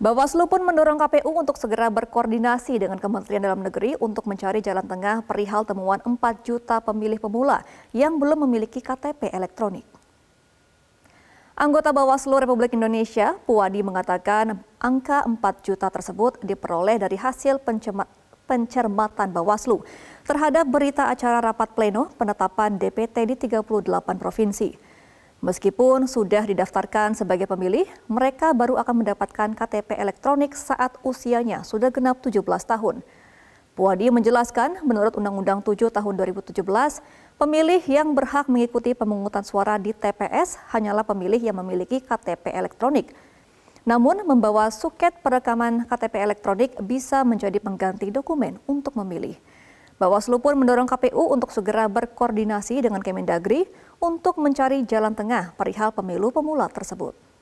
Bawaslu pun mendorong KPU untuk segera berkoordinasi dengan Kementerian Dalam Negeri untuk mencari jalan tengah perihal temuan 4 juta pemilih pemula yang belum memiliki KTP elektronik. Anggota Bawaslu Republik Indonesia, Puwadi mengatakan angka 4 juta tersebut diperoleh dari hasil pencermatan Bawaslu terhadap berita acara rapat pleno penetapan DPT di 38 provinsi. Meskipun sudah didaftarkan sebagai pemilih, mereka baru akan mendapatkan KTP elektronik saat usianya sudah genap 17 tahun. Puadi menjelaskan, menurut Undang-Undang 7 tahun 2017, pemilih yang berhak mengikuti pemungutan suara di TPS hanyalah pemilih yang memiliki KTP elektronik. Namun, membawa suket perekaman KTP elektronik bisa menjadi pengganti dokumen untuk memilih. Bawaslu pun mendorong KPU untuk segera berkoordinasi dengan Kemendagri untuk mencari jalan tengah perihal pemilu pemula tersebut.